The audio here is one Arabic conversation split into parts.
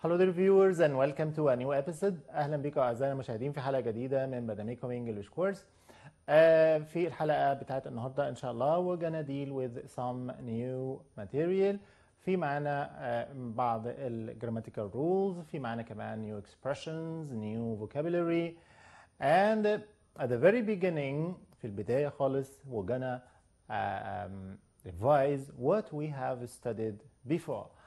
Hello there viewers and welcome to a new episode اهلا بكم اعزائي المشاهدين في حلقه جديده من بدميكم English كورس في الحلقه بتاعت النهارده ان شاء الله we're gonna deal with some new material في معانا بعض ال grammatical rules في معانا كمان new expressions new vocabulary and at the very beginning في البدايه خالص we're gonna um, revise what we have studied before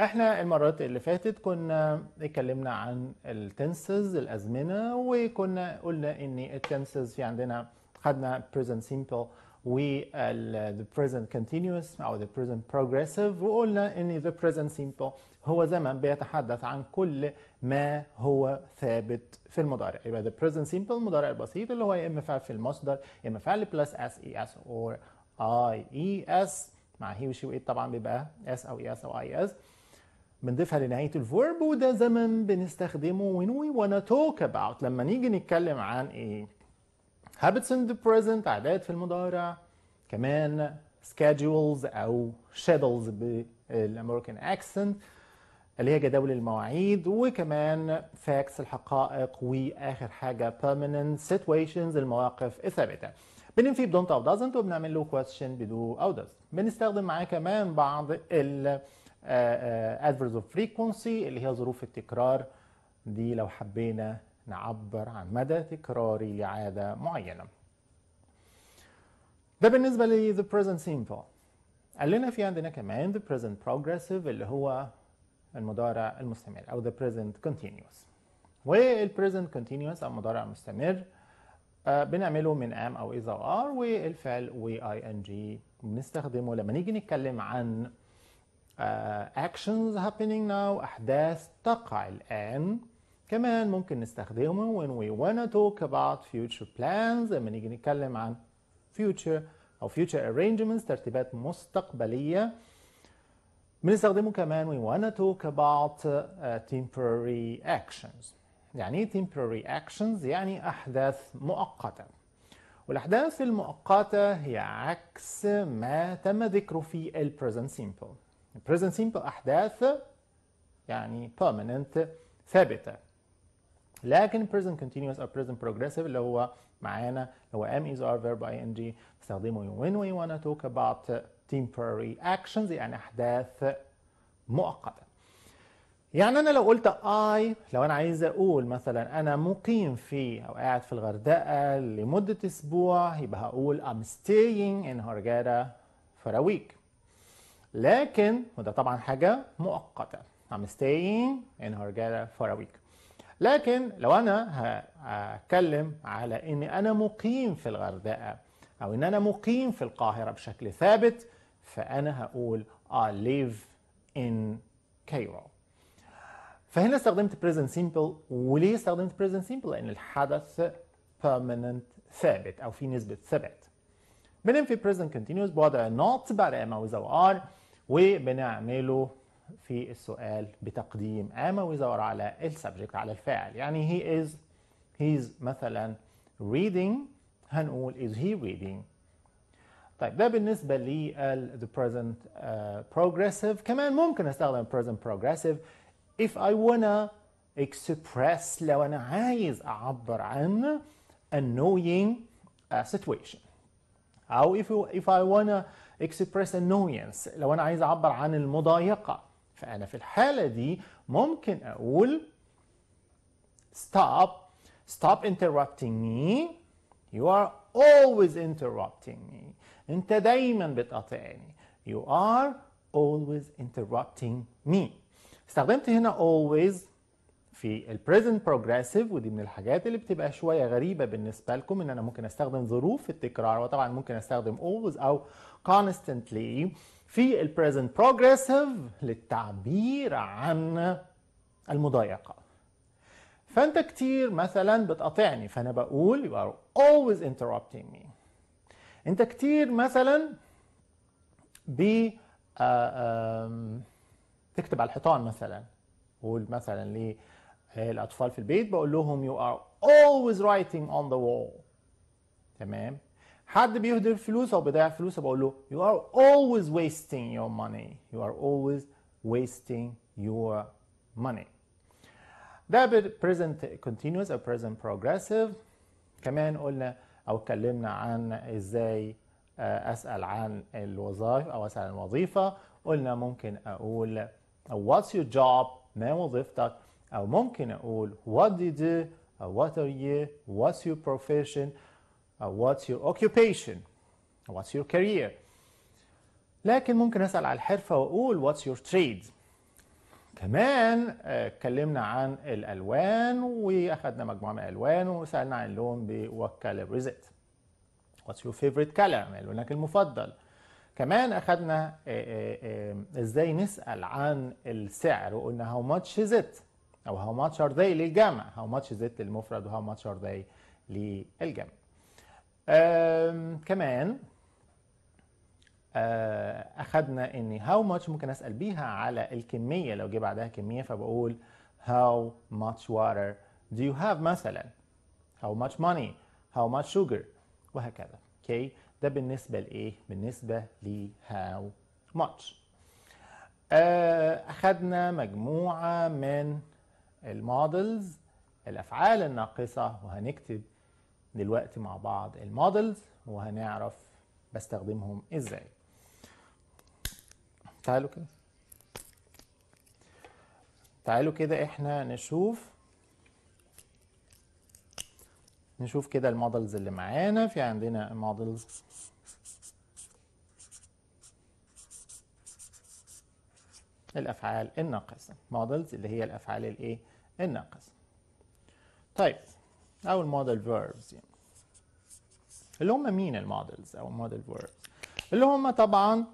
احنا المرات اللي فاتت كنا اتكلمنا عن التنسز الازمنه وكنا قلنا ان التنسز في عندنا خدنا present simple وال the present continuous او the present progressive وقلنا ان the present simple هو زمن بيتحدث عن كل ما هو ثابت في المضارع يبقى the present simple المضارع البسيط اللي هو يا اما فعل في المصدر يا اما فعل plus s e s or i e s مع هي وشي وايد طبعا بيبقى s او e s او i e s بنضيفها لنهاية الفيرب وده زمن بنستخدمه when we wanna talk about لما نيجي نتكلم عن ايه habits in the present عادات في المضارع كمان schedules او schedules بالامريكان accent اللي هي جداول المواعيد وكمان فاكس الحقائق واخر حاجه permanent situations المواقف الثابته بننفي بدونت او دازنت وبنعمل له question بدو او does بنستخدم معاه كمان بعض ال آه، آه، adverse of frequency اللي هي ظروف التكرار دي لو حبينا نعبر عن مدى تكراري لعاده معينه ده بالنسبه ل the present simple قال لنا في عندنا كمان the present progressive اللي هو المضارع المستمر او the present continuous وال present continuous او المضارع المستمر آه، بنعمله من am او اذا are والفعل و ing بنستخدمه لما نيجي نتكلم عن actions happening now أحداث تقع الآن كمان ممكن نستخدمه when we wanna talk about future plans لما نيجي نتكلم عن future أو future arrangements ترتيبات مستقبلية بنستخدمه كمان we wanna talk about uh, temporary actions يعني ايه temporary actions؟ يعني أحداث مؤقتة والأحداث المؤقتة هي عكس ما تم ذكره في ال present simple present simple أحداث يعني permanent ثابتة لكن present continuous أو present progressive اللي هو معانا اللي هو am is are verb ing نستخدمه when we want to talk about temporary actions يعني أحداث مؤقتة يعني أنا لو قلت I لو أنا عايز أقول مثلا أنا مقيم في أو قاعد في الغردقة لمدة أسبوع يبقى هقول I'm staying in هرجادة for a week لكن وده طبعا حاجة مؤقتة I'm staying in Hurghada for a week لكن لو أنا هتكلم على إن أنا مقيم في الغردقة أو إن أنا مقيم في القاهرة بشكل ثابت فأنا هقول I live in Cairo فهنا استخدمت present simple وليه استخدمت present simple؟ لأن الحدث permanent ثابت أو في نسبة ثبات في present continuous بوضع not بعد ما وزو are وبنعمله في السؤال بتقديم اما ويزور على السبجكت على الفاعل يعني he is he's مثلا reading هنقول is he reading طيب ده بالنسبة لل the present uh, progressive كمان ممكن استخدم present progressive if I wanna express لو أنا عايز أعبر عن annoying uh, situation أو if, if I wanna express annoyance لو أنا عايز أعبر عن المضايقة فأنا في الحالة دي ممكن أقول stop stop interrupting me you are always interrupting me أنت دايما بتقاطعني you are always interrupting me استخدمت هنا always في البريزنت بروجريسيف ودي من الحاجات اللي بتبقى شويه غريبه بالنسبه لكم ان انا ممكن استخدم ظروف التكرار وطبعا ممكن استخدم always او constantly في البريزنت بروجريسيف للتعبير عن المضايقه فانت كتير مثلا بتقاطعني فانا بقول you are always interrupting me انت كتير مثلا ب آه، تكتب على الحيطان مثلا قول مثلا ليه الأطفال في البيت بقول لهم you are always writing on the wall تمام حد بيهدر فلوس أو بيضيع فلوس بقول له you are always wasting your money you are always wasting your money ده present continuous أو present progressive كمان قلنا أو اتكلمنا عن إزاي أسأل عن الوظائف أو أسأل عن الوظيفة قلنا ممكن أقول what's your job ما وظيفتك أو ممكن أقول what do you do أو what are you what's your profession أو what's your occupation what's your career لكن ممكن أسأل على الحرفة وأقول what's your trade كمان آه، اتكلمنا عن الألوان وأخدنا مجموعة من الألوان وسألنا عن اللون ب what color is it what's your favorite color ما لونك المفضل كمان أخدنا آه، آه، ازاي نسأل عن السعر وقلنا how much is it او هاو ماتش ار ذي للجمع هاو ماتش زد للمفرد وهاو ماتش ار ذي للجمع كمان آه، اخذنا ان هاو ماتش ممكن اسال بيها على الكميه لو جه بعدها كميه فبقول هاو ماتش water do you have مثلا how much money how much sugar وهكذا اوكي ده بالنسبه لايه بالنسبه ل how much آه، اخذنا مجموعه من المودلز الافعال الناقصه وهنكتب دلوقتي مع بعض المودلز وهنعرف بستخدمهم ازاي تعالوا كده تعالوا كده احنا نشوف نشوف كده المودلز اللي معانا في عندنا مودلز الافعال الناقصه models اللي هي الافعال الايه الناقصه طيب او المودل فيربز يعني. اللي هم مين المودلز او المودل فيربز اللي هم طبعا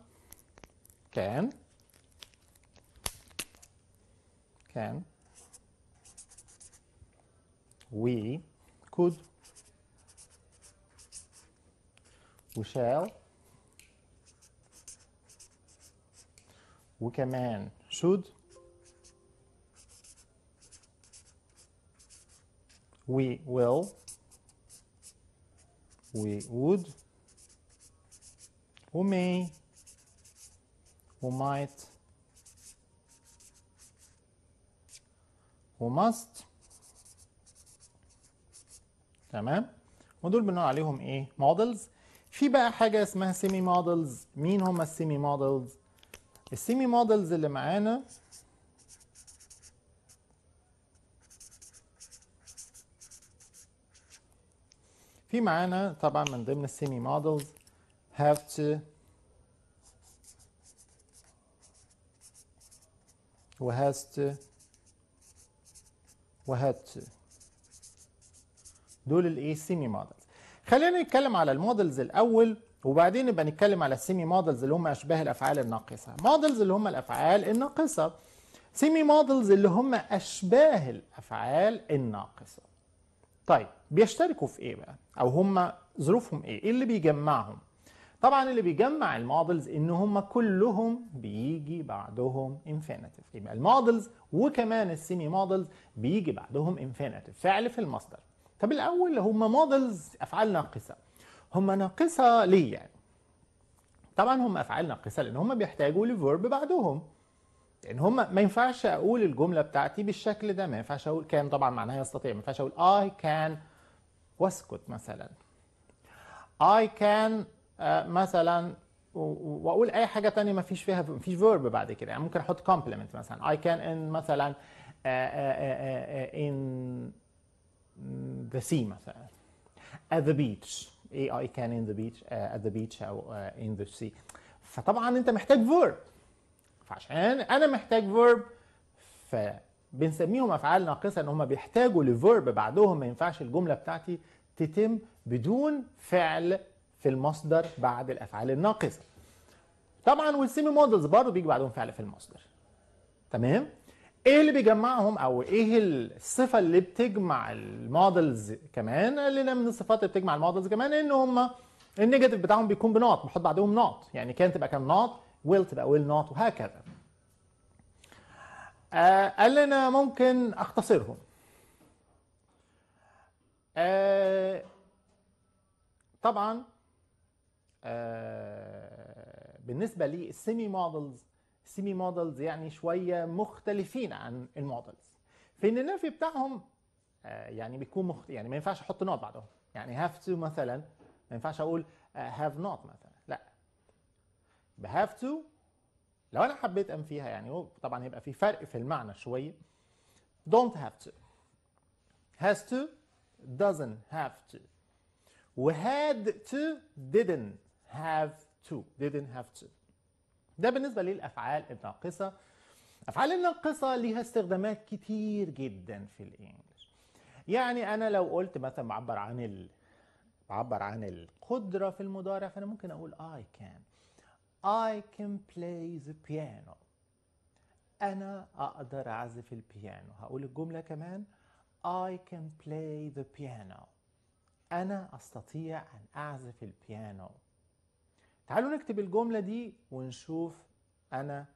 كان كان we could وشال shall وكمان should we will we would و may و might و must تمام ودول بنقول عليهم ايه مودلز في بقى حاجه اسمها سيمي مودلز مين هم السيمي مودلز السيمي مودلز اللي معانا في معانا طبعا من ضمن السيمي مودلز هاف تو و هاز تو و had to دول الايه سيمي مودلز خلينا نتكلم على المودلز الاول وبعدين نبقى نتكلم على السيمي مودلز اللي هم اشباه الافعال الناقصه مودلز اللي هم الافعال الناقصه سيمي مودلز اللي هم اشباه الافعال الناقصه طيب بيشتركوا في ايه بقى او هم ظروفهم ايه ايه اللي بيجمعهم طبعا اللي بيجمع المودلز ان هم كلهم بيجي بعدهم انفينيتيف يبقى المودلز وكمان السيمي مودلز بيجي بعدهم انفينيتيف فعل في المصدر طب الاول هم مودلز افعال ناقصه هم ناقصه ليه يعني طبعا هم افعال ناقصه لان هم بيحتاجوا لفيرب بعدهم لان يعني هم ما ينفعش اقول الجمله بتاعتي بالشكل ده ما ينفعش اقول كان طبعا معناها يستطيع ما ينفعش اقول I can واسكت مثلا I can آه، مثلا واقول اي حاجه تانية ما فيش فيها ما فيش فيرب بعد كده يعني ممكن احط كومبلمنت مثلا اي كان ان مثلا آه، آه، in the sea مثلا at the beach اي اي كان ان ذا بيتش ات ذا بيتش او ان ذا سي فطبعا انت محتاج فيرب فعشان انا محتاج فيرب فبنسميهم افعال ناقصه ان هم بيحتاجوا لفيرب بعدهم ما ينفعش الجمله بتاعتي تتم بدون فعل في المصدر بعد الافعال الناقصه طبعا والسيمي مودلز برضه بيجي بعدهم فعل في المصدر تمام ايه اللي بيجمعهم او ايه الصفه اللي بتجمع المودلز كمان لنا من الصفات اللي بتجمع المودلز كمان ان هم النيجاتيف بتاعهم بيكون بنقط بحط بعدهم نقط يعني كان تبقى كان نقط ويل تبقى ويل نقط وهكذا آه قال لنا ممكن اختصرهم آه طبعا آه بالنسبه للسيمي مودلز سيمي مودلز يعني شويه مختلفين عن المودلز في ان النفي بتاعهم آه، يعني بيكون مخت... يعني ما ينفعش احط نوت بعدهم يعني هاف تو مثلا ما ينفعش اقول هاف آه، نوت مثلا لا بهاف تو لو انا حبيت انفيها يعني طبعا هيبقى في فرق في المعنى شويه don't have to has to doesn't have to و had to didn't have to didn't have to ده بالنسبة للأفعال الناقصة أفعال الناقصة ليها استخدامات كتير جدا في الإنجليش يعني أنا لو قلت مثلا بعبر عن ال... بعبر عن القدرة في المضارع فأنا ممكن أقول اي كان اي كان بلاي ذا بيانو أنا أقدر أعزف البيانو هقول الجملة كمان اي كان بلاي ذا بيانو أنا أستطيع أن أعزف البيانو تعالوا نكتب الجملة دي ونشوف أنا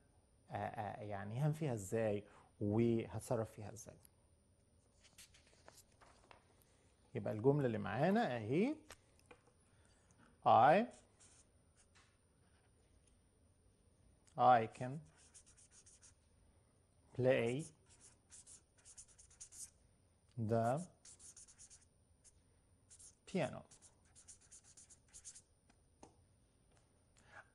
آه، آه، يعني فيها إزاي وهتصرف فيها إزاي يبقى الجملة اللي معانا أهي I I can play the piano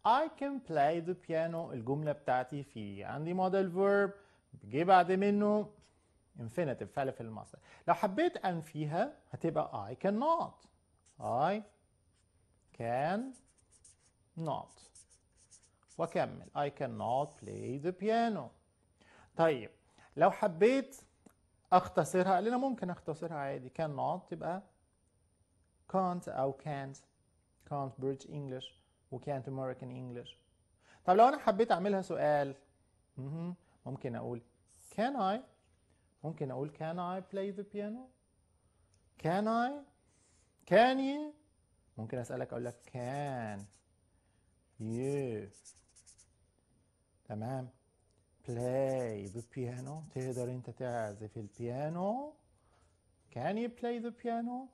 I can play the piano الجملة بتاعتي في عندي model verb جه بعد منه infinitive فعل في المصدر لو حبيت أنفيها هتبقى I cannot I can not وأكمل I cannot play the piano طيب لو حبيت أختصرها قال لنا ممكن أختصرها عادي cannot تبقى can't أو can't can't bridge English وكانت امريكان انجلش طب لو انا حبيت اعملها سؤال ممكن اقول can I ممكن اقول can I play the piano can I can you ممكن اسالك اقول لك can you تمام play the piano تقدر انت تعزف البيانو can you play the piano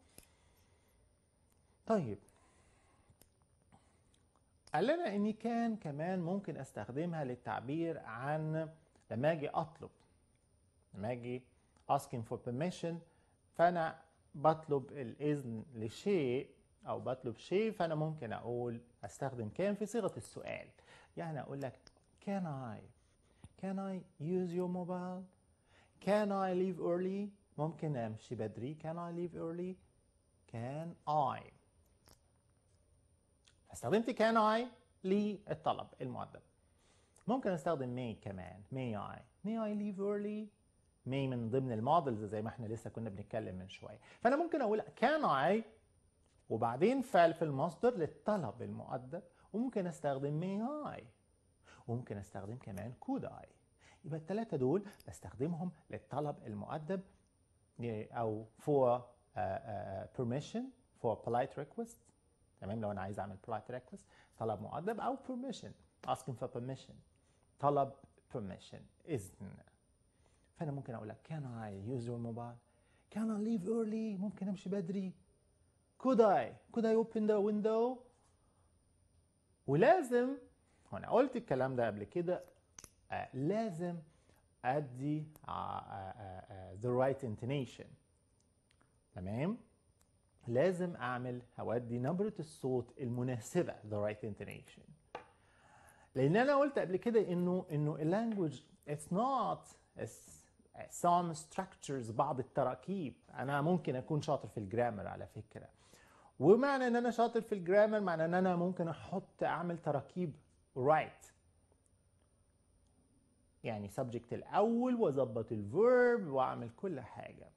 طيب قال لنا اني كان كمان ممكن استخدمها للتعبير عن لما اجي اطلب لما اجي asking for permission فانا بطلب الاذن لشيء او بطلب شيء فانا ممكن اقول استخدم كان في صيغه السؤال يعني اقول لك can I can I use your mobile can I leave early ممكن امشي بدري can I leave early can I استخدمت كان اي للطلب المؤدب ممكن استخدم may كمان may I may I leave early may من ضمن المودلز زي ما احنا لسه كنا بنتكلم من شويه فانا ممكن اقول كان اي وبعدين فعل في المصدر للطلب المؤدب وممكن استخدم may I وممكن استخدم كمان could I يبقى الثلاثه دول بستخدمهم للطلب المؤدب او for uh, uh, permission for polite request تمام لو انا عايز اعمل polite request طلب مؤدب او permission asking for permission طلب permission اذن فانا ممكن اقول لك can I use your mobile can I leave early ممكن امشي بدري could I could I open the window ولازم وانا قلت الكلام ده قبل كده آه لازم ادي آه آه the right intonation تمام لازم اعمل هودي نبره الصوت المناسبه the right intonation لان انا قلت قبل كده انه انه اللانجوج اتس نوت سام ستراكشرز structures بعض التراكيب انا ممكن اكون شاطر في الجرامر على فكره ومعنى ان انا شاطر في الجرامر معنى ان انا ممكن احط اعمل تراكيب right يعني سبجكت الاول واظبط الفيرب واعمل كل حاجه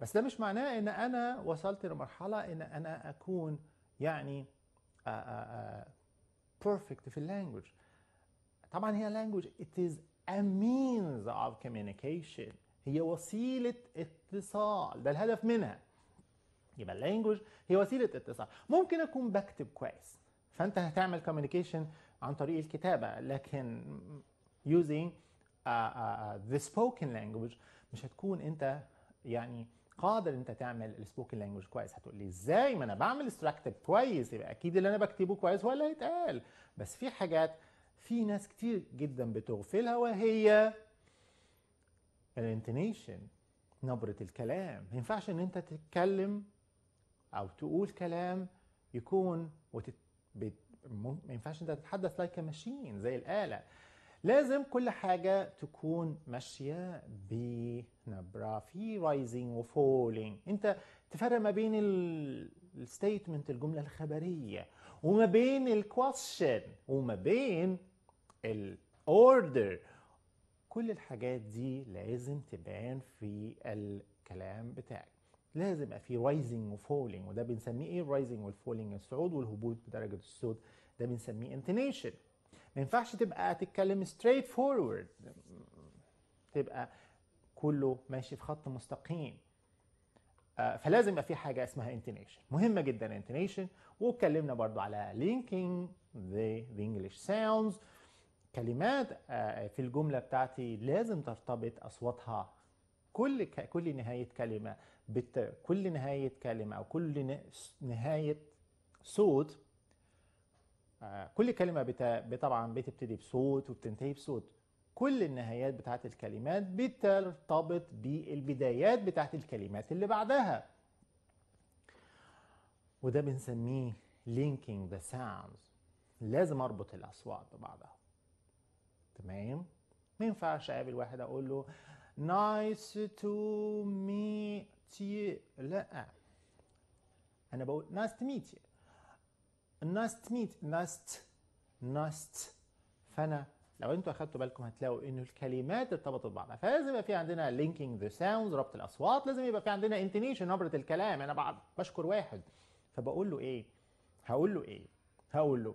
بس ده مش معناه ان انا وصلت لمرحله ان انا اكون يعني بيرفكت آه، آه، آه، في اللانجوج طبعا هي لانجوج ات از ا مينز اوف كوميونيكيشن هي وسيله اتصال ده الهدف منها يبقى اللانجوج هي وسيله اتصال ممكن اكون بكتب كويس فانت هتعمل كوميونيكيشن عن طريق الكتابه لكن يوزينج ذا سبوكن لانجوج مش هتكون انت يعني قادر انت تعمل السبوكن لانجوج كويس هتقول لي ازاي ما انا بعمل استراكتد كويس يبقى اكيد اللي انا بكتبه كويس ولا يتقال بس في حاجات في ناس كتير جدا بتغفلها وهي الانتنيشن نبرة الكلام ما ينفعش ان انت تتكلم او تقول كلام يكون وتت... ما ينفعش انت تتحدث لايك ماشين زي الاله لازم كل حاجة تكون ماشية بنبرة في رايزنج وفولينج انت تفرق ما بين الستيتمنت الجملة الخبرية وما بين الكويشن وما بين الاوردر كل الحاجات دي لازم تبان في الكلام بتاعك لازم يبقى في رايزنج وفولينج وده بنسميه ايه الرايزنج والفولينج الصعود والهبوط بدرجة الصوت ده بنسميه انتنيشن ما ينفعش تبقى تتكلم ستريت فورورد تبقى كله ماشي في خط مستقيم آه، فلازم يبقى في حاجه اسمها انتنيشن مهمه جدا انتنيشن واتكلمنا برضو على لينكينج ذا انجلش ساوندز كلمات آه، في الجمله بتاعتي لازم ترتبط اصواتها كل كل نهايه كلمه بت... كل نهايه كلمه او كل نهايه صوت كل كلمة طبعا بتبتدي بصوت وبتنتهي بصوت كل النهايات بتاعت الكلمات بترتبط بالبدايات بتاعت الكلمات اللي بعدها وده بنسميه linking the sounds لازم اربط الاصوات ببعضها تمام ما ينفعش اقابل واحد اقول له nice to meet you لا انا بقول nice to meet you الناست ميت ناست ناست فانا لو انتوا اخدتوا بالكم هتلاقوا ان الكلمات ارتبطت ببعضها فلازم يبقى في عندنا لينكينج ذا ساوندز ربط الاصوات لازم يبقى في عندنا انتنيشن نبره الكلام انا بشكر واحد فبقول له ايه هقول له ايه هقول له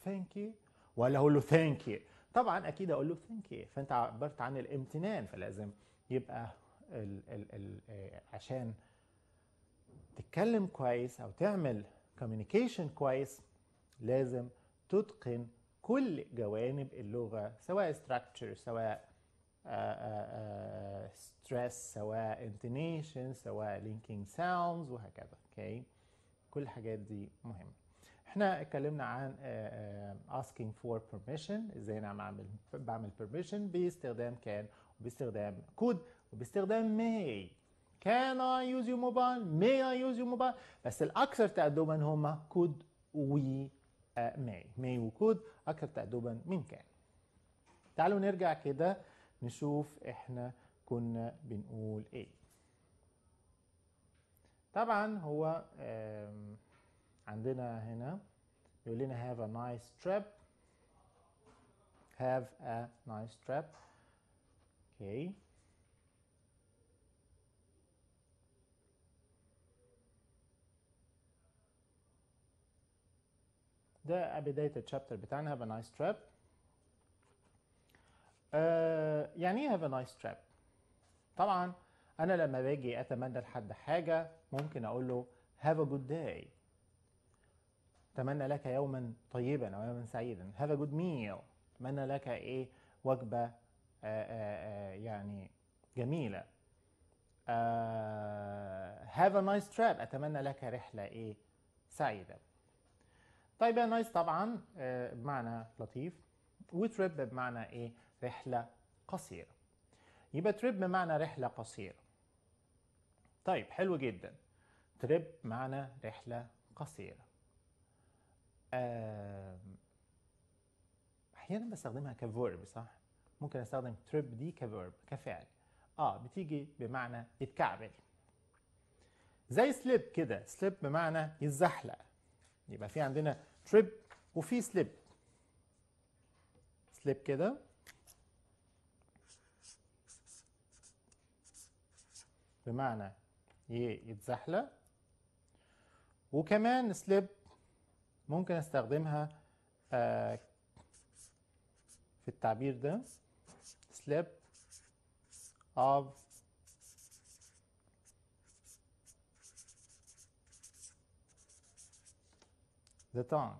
ثانك آه، يو آه، آه، ولا هقول له ثانك يو طبعا اكيد هقول له ثانك يو فانت عبرت عن الامتنان فلازم يبقى ال ال ال عشان تتكلم كويس او تعمل كوميونيكيشن كويس لازم تتقن كل جوانب اللغه سواء structure سواء ستريس آه، آه، آه، سواء انتونيشن سواء لينكينج ساوندز وهكذا اوكي كل الحاجات دي مهمه احنا اتكلمنا عن asking for permission ازاي نعم انا بعمل بعمل permission باستخدام كان وباستخدام could وباستخدام may can I use your mobile may I use your mobile بس الأكثر تأدبا هما could we uh, may may و could أكثر تأدبا من كان تعالوا نرجع كده نشوف احنا كنا بنقول ايه طبعا هو عندنا هنا يقول لنا have a nice trip have a nice trip okay ده بدايه الشابتر بتاعنا هاف a نايس آه، تراب يعني ايه هاف a نايس تراب طبعا انا لما باجي اتمنى لحد حاجه ممكن اقول له هاف ا جود داي اتمنى لك يوما طيبا او يوما سعيدا هاف ا جود ميل اتمنى لك ايه وجبه آه، آه، يعني جميله have a nice trip اتمنى لك رحله ايه سعيده طيب يا نايس طبعا آه، بمعنى لطيف وتريب بمعنى ايه رحله قصيره يبقى تريب بمعنى رحله قصيره طيب حلو جدا تريب معنى رحله قصيره احيانا بستخدمها كفيرب صح ممكن استخدم تريب دي كفيرب كفعل اه بتيجي بمعنى يتكعبل زي سليب كده سليب بمعنى يتزحلق يبقى في عندنا تريب وفي سليب سليب كده بمعنى يتزحلق وكمان سليب ممكن استخدمها آه، في التعبير ده سليب of the tongue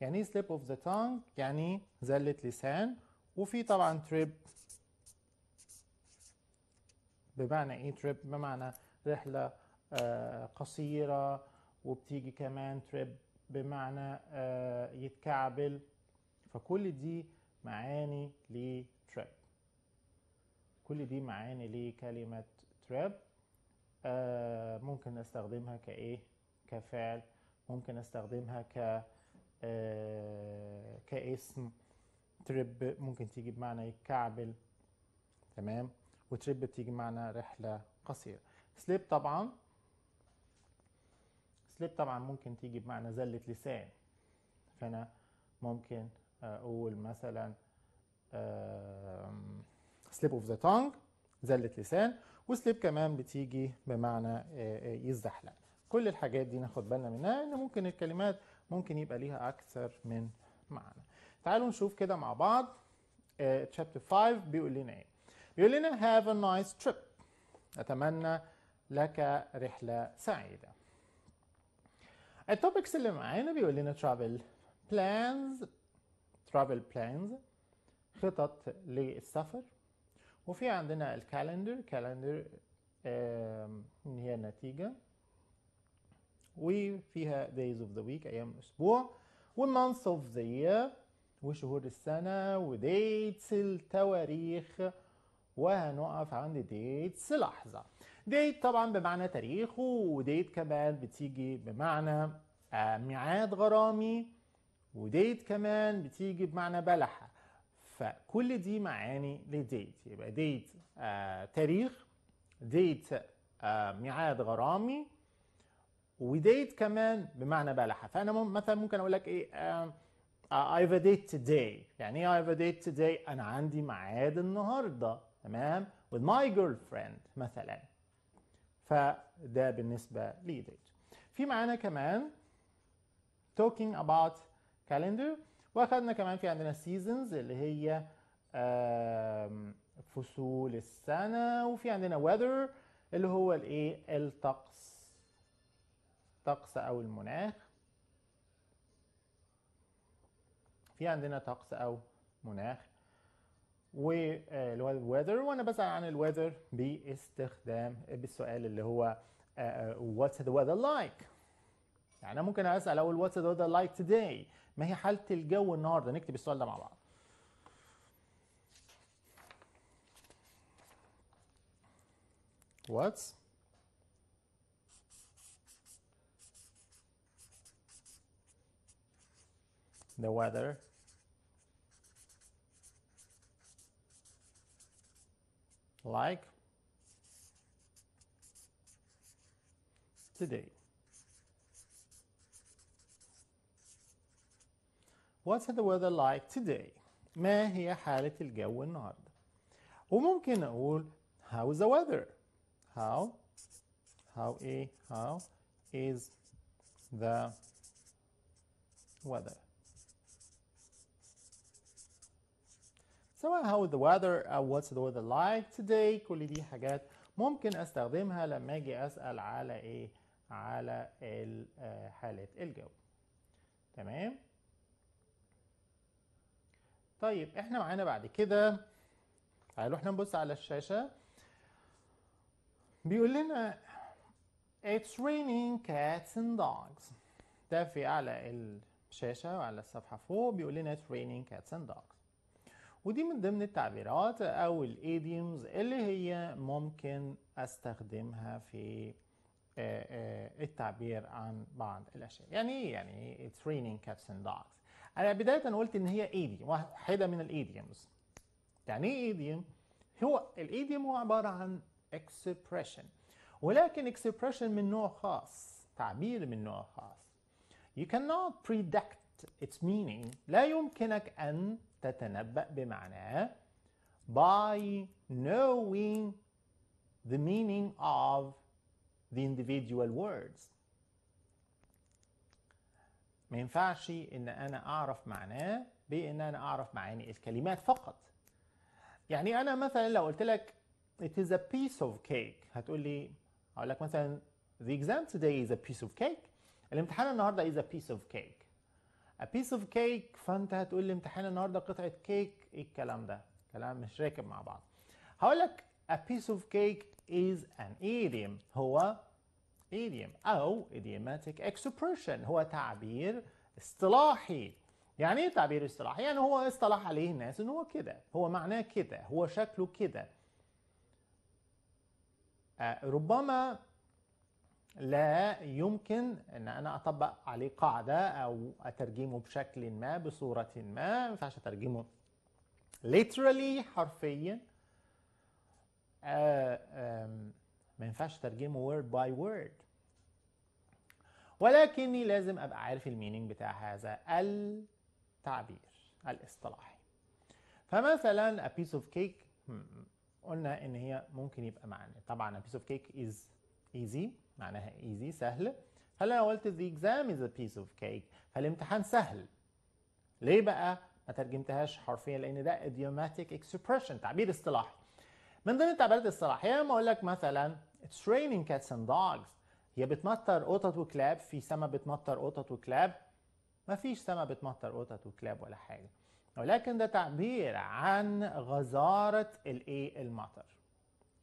يعني ايه slip of the tongue يعني زلة لسان وفي طبعا trip بمعنى ايه trip بمعنى رحلة آه، قصيرة وبتيجي كمان trip بمعنى آه، يتكعبل فكل دي معاني trip كل دي معاني لكلمة trip آه، ممكن نستخدمها كايه كفعل ممكن استخدمها ك آه، كاسم تريب ممكن تيجي بمعنى يتكعبل تمام وتريب بتيجي بمعنى رحله قصيره سليب طبعا سليب طبعا ممكن تيجي بمعنى زله لسان فانا ممكن اقول مثلا سليب اوف ذا تونج زله لسان وسليب كمان بتيجي بمعنى آه، آه، يزحلق كل الحاجات دي ناخد بالنا منها ان ممكن الكلمات ممكن يبقى ليها اكثر من معنى تعالوا نشوف كده مع بعض تشابتر آه، 5 بيقول لنا ايه بيقول لنا have a nice trip اتمنى لك رحله سعيده التوبكس اللي معانا بيقول لنا travel plans travel plans خطط للسفر وفي عندنا الكالندر كالندر اللي هي النتيجة وفيها days of the week أيام الأسبوع months of the year وشهور السنة وديتس التواريخ وهنقف عند ديتس لحظة ديت طبعا بمعنى تاريخ وديت كمان بتيجي بمعنى آه، ميعاد غرامي وديت كمان بتيجي بمعنى بلحة فكل دي معاني لديت يبقى ديت آه تاريخ ديت آه ميعاد غرامي وديت كمان بمعنى بلحه فانا مثلا ممكن اقول لك ايه I have a date today يعني ايه have a date today انا عندي معاد النهارده تمام with my girlfriend مثلا فده بالنسبه لي ديت في معانا كمان talking about calendar واخدنا كمان في عندنا seasons اللي هي فصول السنه وفي عندنا weather اللي هو الايه الطقس الطقس أو المناخ في عندنا طقس أو مناخ والويذر آه، وأنا بسأل عن الويذر باستخدام بالسؤال اللي هو واتس ذا ويذر لايك يعني أنا ممكن أسأل أول واتس ذا ويذر لايك توداي ما هي حالة الجو النهاردة نكتب السؤال ده مع بعض واتس the weather. Like today. What's the weather like today? ما هي حالة الجو النهاردة؟ وممكن أقول how is the weather? How how a how is the weather? سواء uh, how the weather أو uh, what's the weather like today كل دي حاجات ممكن استخدمها لما اجي اسأل على ايه على آه، حالة الجو تمام طيب احنا معانا بعد كده تعالوا احنا نبص على الشاشة بيقول لنا It's raining cats and dogs ده في أعلى الشاشة وعلى الصفحة فوق بيقول لنا It's raining cats and dogs ودي من ضمن التعبيرات أو الإيديومز اللي هي ممكن أستخدمها في آه، آه، التعبير عن بعض الأشياء يعني إيه يعني training cats and dogs أنا بداية قلت إن هي إيديوم واحدة من الإيديومز يعني إيه إيديوم؟ هو الإيديوم هو عبارة عن expression ولكن expression من نوع خاص تعبير من نوع خاص You cannot predict its meaning لا يمكنك أن تتنبأ بمعناه by knowing the meaning of the individual words ما ينفعش ان انا اعرف معناه بان انا اعرف معاني الكلمات فقط يعني انا مثلا لو قلت لك it is a piece of cake هتقول لي هقول لك مثلا the exam today is a piece of cake الامتحان النهارده is a piece of cake a piece of cake فانت هتقول لي امتحان النهارده قطعه كيك ايه الكلام ده كلام مش راكب مع بعض هقول لك a piece of cake is an idiom هو idiom او idiomatic expression هو تعبير اصطلاحي يعني ايه تعبير اصطلاحي يعني هو اصطلح عليه الناس ان هو كده هو معناه كده هو شكله كده آه، ربما لا يمكن ان انا اطبق عليه قاعده او اترجمه بشكل ما بصوره ما ما ينفعش اترجمه literally حرفيا آه، ما ينفعش اترجمه word by word ولكني لازم ابقى عارف الميننج بتاع هذا التعبير الاصطلاحي فمثلا a piece of cake قلنا ان هي ممكن يبقى معنى طبعا a piece of cake is easy معناها ايزي سهل هل انا قلت the exam is a piece of cake فالامتحان سهل ليه بقى ما ترجمتهاش حرفيا لان ده idiomatic expression تعبير اصطلاحي من ضمن التعبيرات الاصطلاحيه لما اقول لك مثلا it's raining cats and dogs هي بتمطر قطط وكلاب في سما بتمطر قطط وكلاب ما فيش سما بتمطر قطط وكلاب ولا حاجه ولكن ده تعبير عن غزاره الايه المطر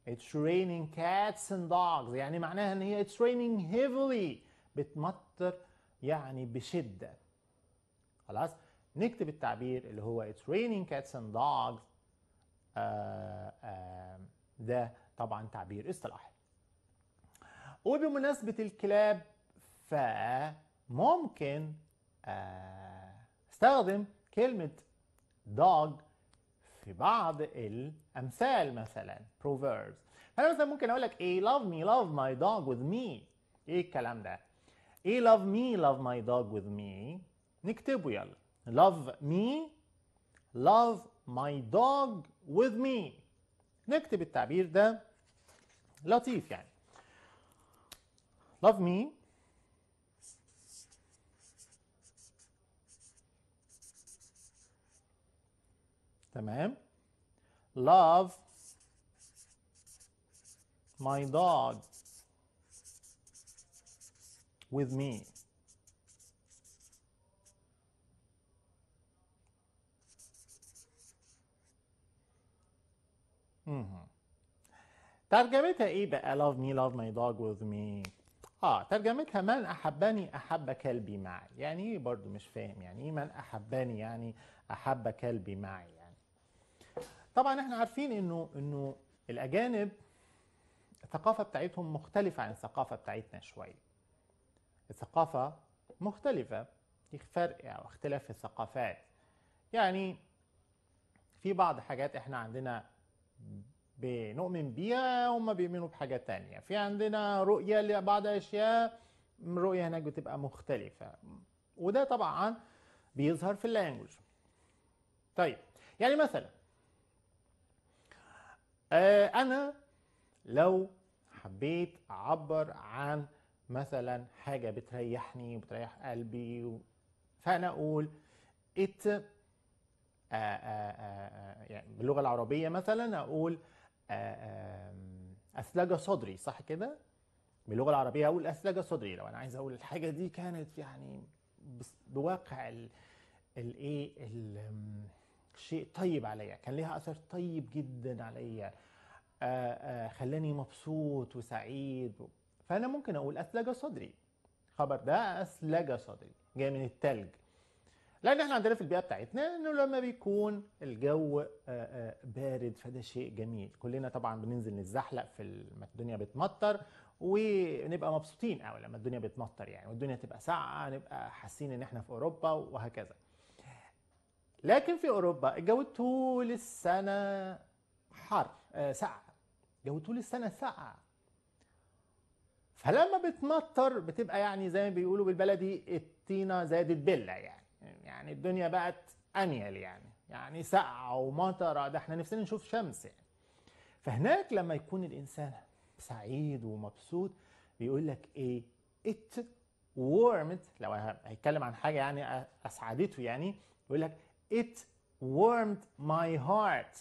It's raining cats and dogs يعني معناها ان هي it's raining heavily بتمطر يعني بشدة خلاص نكتب التعبير اللي هو it's raining cats and dogs ده آه،, آه ده طبعا تعبير اصطلاحي وبمناسبة الكلاب فممكن آه، استخدم كلمة dog في بعض الامثال مثلا proverbs انا مثلا ممكن اقول لك ايه love me love my dog with me ايه الكلام ده ايه love me love my dog with me نكتبه يلا love me love my dog with me نكتب التعبير ده لطيف يعني love me تمام love my dog with me ترجمتها ايه بقى love me love my dog with me اه ترجمتها من احبني احب كلبي معي يعني ايه برضو مش فاهم يعني ايه من احبني يعني احب كلبي معي طبعا احنا عارفين انه انه الاجانب الثقافه بتاعتهم مختلفه عن الثقافه بتاعتنا شويه الثقافه مختلفه في فرق او يعني اختلاف في الثقافات يعني في بعض حاجات احنا عندنا بنؤمن بيها هم بيؤمنوا بحاجات تانية في عندنا رؤية لبعض الأشياء الرؤية هناك بتبقى مختلفة وده طبعا بيظهر في اللانجوج طيب يعني مثلا آه انا لو حبيت اعبر عن مثلا حاجه بتريحني وبتريح قلبي و... فانا اقول ات آآ آآ يعني باللغه العربيه مثلا اقول آه، اثلج صدري صح كده باللغه العربيه اقول اثلج صدري لو انا عايز اقول الحاجه دي كانت يعني بواقع الايه شيء طيب عليا كان لها اثر طيب جدا عليا آه، آه، خلاني مبسوط وسعيد فانا ممكن اقول اثلج صدري خبر ده اثلج صدري جاي من التلج لان احنا عندنا في البيئه بتاعتنا انه لما بيكون الجو آه، بارد فده شيء جميل كلنا طبعا بننزل نتزحلق في لما الدنيا بتمطر ونبقى مبسوطين قوي لما الدنيا بتمطر يعني والدنيا تبقى ساقعه نبقى حاسين ان احنا في اوروبا وهكذا لكن في اوروبا الجو طول السنه حر آه ساعة الجو طول السنه ساعة فلما بتمطر بتبقى يعني زي ما بيقولوا بالبلدي الطينه زادت بله يعني يعني الدنيا بقت انيل يعني يعني سقعه ومطره ده احنا نفسنا نشوف شمس يعني فهناك لما يكون الانسان سعيد ومبسوط بيقول لك ايه ات وورمت لو هيتكلم عن حاجه يعني اسعدته يعني يقول لك It warmed my heart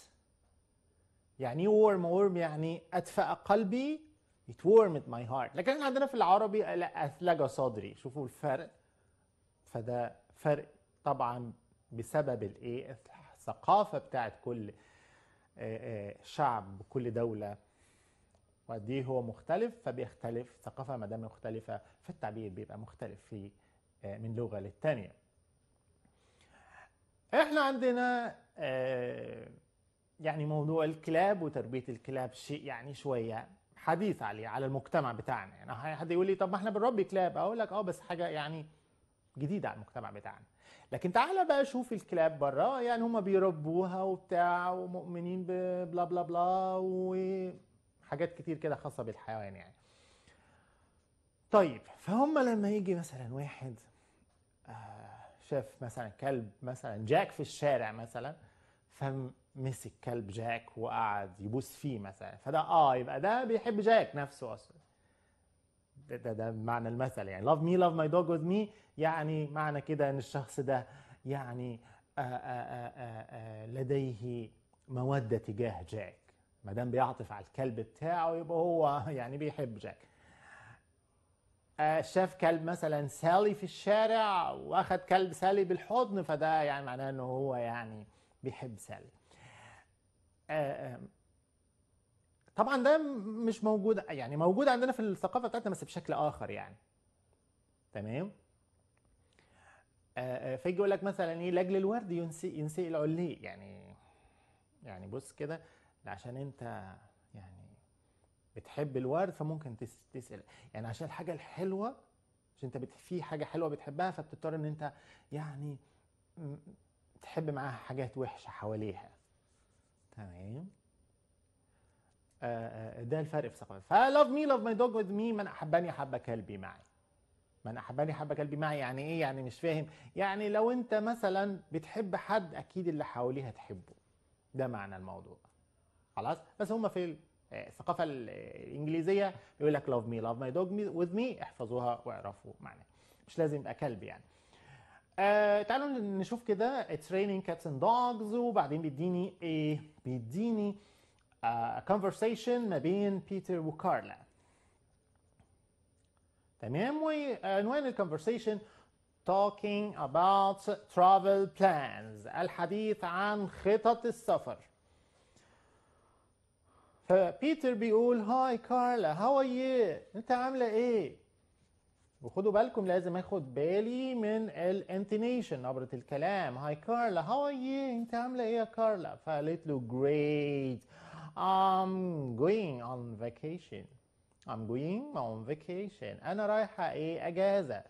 يعني ايه warm warm يعني أدفأ قلبي it warmed my heart لكن احنا عندنا في العربي أثلج صدري شوفوا الفرق فده فرق طبعا بسبب الايه الثقافة بتاعت كل آه، آه، شعب بكل دولة وقد ايه هو مختلف فبيختلف ثقافة ما دام مختلفة فالتعبير بيبقى مختلف في آه، من لغة للتانية احنا عندنا آه، يعني موضوع الكلاب وتربيه الكلاب شيء يعني شويه حديث عليه على المجتمع بتاعنا يعني حد يقول لي طب ما احنا بنربي كلاب اقول لك اه بس حاجه يعني جديده على المجتمع بتاعنا لكن تعالى بقى شوف الكلاب بره يعني هم بيربوها وبتاع ومؤمنين ببلا بلا بلا وحاجات كتير كده خاصه بالحيوان يعني طيب فهم لما يجي مثلا واحد شاف مثلا كلب مثلا جاك في الشارع مثلا فمسك كلب جاك وقعد يبوس فيه مثلا فده اه يبقى ده بيحب جاك نفسه اصلا ده ده, ده معنى المثل يعني love me love my dog with me يعني معنى كده ان الشخص ده يعني آآ آه، آآ آه، آآ آه، لديه موده تجاه جاك ما دام بيعطف على الكلب بتاعه يبقى هو يعني بيحب جاك آه، شاف كلب مثلا سالي في الشارع واخد كلب سالي بالحضن فده يعني معناه انه هو يعني بيحب سالي آه، آه، طبعا ده مش موجود يعني موجود عندنا في الثقافه بتاعتنا بس بشكل اخر يعني تمام فيجي يقول لك مثلا ايه لاجل الورد ينسي ينسي العلي يعني يعني بص كده عشان انت بتحب الورد فممكن تسال يعني عشان الحاجه الحلوه عشان انت بت... في حاجه حلوه بتحبها فبتضطر ان انت يعني تحب معاها حاجات وحشه حواليها تمام آه، آه، ده الفرق في ثقافه فلاف مي لاف ماي دوج وذ مي من احبني حبه كلبي معي من احبني حبه كلبي معي يعني ايه يعني مش فاهم يعني لو انت مثلا بتحب حد اكيد اللي حواليه هتحبه ده معنى الموضوع خلاص بس هما في الثقافه آه، آه، الانجليزيه يقول لك love me love my dog with me احفظوها واعرفوا معناها مش لازم يبقى كلب يعني آه تعالوا نشوف كده training cats and dogs وبعدين بيديني ايه بيديني آه conversation ما بين بيتر وكارلا تمام وعنوان الكونفرسيشن talking about travel plans الحديث عن خطط السفر فبيتر بيقول هاي كارلا هاو ار يو انت عامله ايه وخدوا بالكم لازم اخد بالي من الانتنيشن نبرة الكلام هاي كارلا هاو ار يو انت عامله ايه يا كارلا فقالت له جريت I'm going on vacation I'm going on vacation انا رايحه ايه اجازه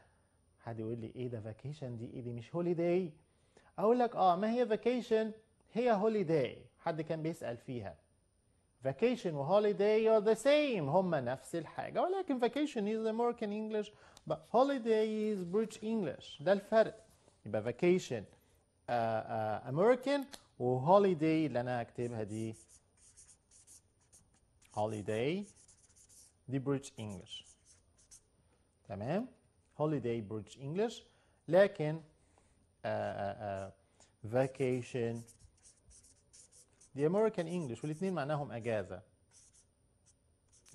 حد يقول لي ايه ده فاكيشن دي ايه دي مش هوليداي اقول لك اه ما هي فاكيشن هي هوليداي حد كان بيسال فيها vacation وholiday are the same هما نفس الحاجة ولكن vacation is American English but holiday is British English ده الفرق يبقى vacation uh, uh, American وهوليداي اللي أنا هكتبها دي holiday دي British English تمام holiday British English لكن uh, uh, uh, vacation The American English والاثنين معناهم اجازه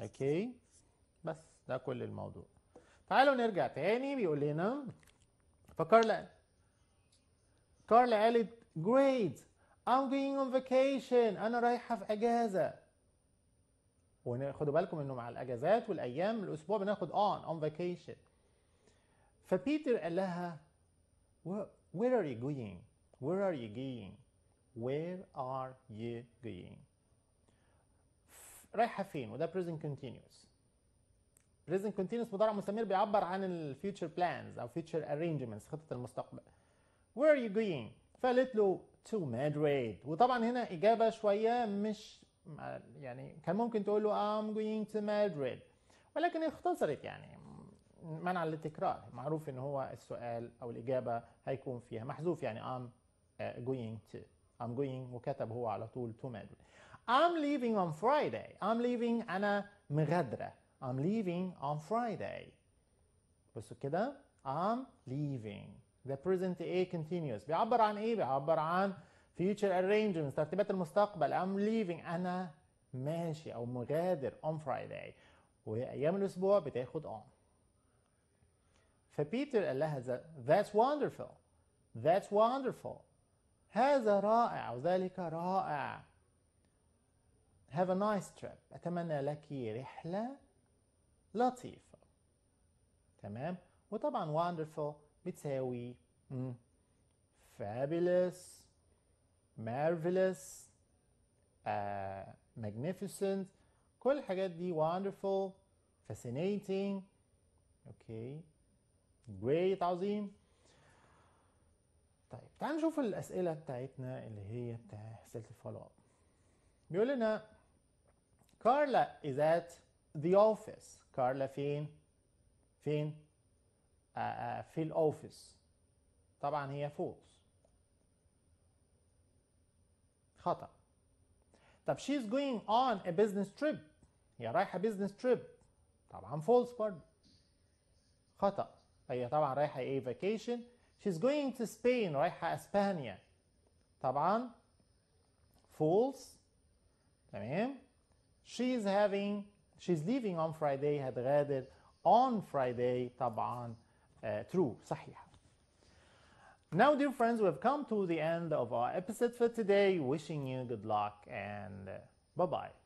اوكي بس ده كل الموضوع تعالوا نرجع تاني بيقول لنا فكارلا كارلا قالت جريت I'm going on vacation انا رايحه في اجازه وخدوا بالكم انه مع الاجازات والايام الاسبوع بناخد on on vacation فبيتر قال لها where are you going where are you going where are you going رايحه فين وده present continuous present continuous مضارع مستمر بيعبر عن الفيوتشر بلانز او future arrangements خطه المستقبل where are you going فقالت له to Madrid وطبعا هنا اجابه شويه مش يعني كان ممكن تقول له I'm going to Madrid ولكن اختصرت يعني منعا للتكرار معروف ان هو السؤال او الاجابه هيكون فيها محذوف يعني I'm uh, going to I'm going وكتب هو على طول to Madrid I'm leaving on Friday I'm leaving أنا مغادرة I'm leaving on Friday بس كده I'm leaving the present A continuous بيعبر عن إيه؟ بيعبر عن future arrangements ترتيبات المستقبل I'm leaving أنا ماشي أو مغادر on Friday وأيام الأسبوع بتاخد on فبيتر قال لها that's wonderful that's wonderful هذا رائع وذلك رائع have a nice trip أتمنى لك رحلة لطيفة تمام وطبعا wonderful بتساوي mm. fabulous marvelous uh, magnificent كل الحاجات دي wonderful fascinating okay great عظيم طيب تعال نشوف الاسئله بتاعتنا اللي هي بتاع سلسله الفولو اب بيقول لنا كارلا از ات ذا اوفيس كارلا فين فين آآ آه، آه، في الاوفيس طبعا هي فولس خطا طب شي از جوينج اون ا بزنس تريب هي رايحه بزنس تريب طبعا فولس برضه خطا هي طبعا رايحه ايه فاكيشن she's going to Spain رايحة اسبانيا طبعا false تمام she's having she's leaving on Friday هتغادر on Friday طبعا uh, true صحيح Now, dear friends, we have come to the end of our episode for today. Wishing you good luck and uh, bye bye.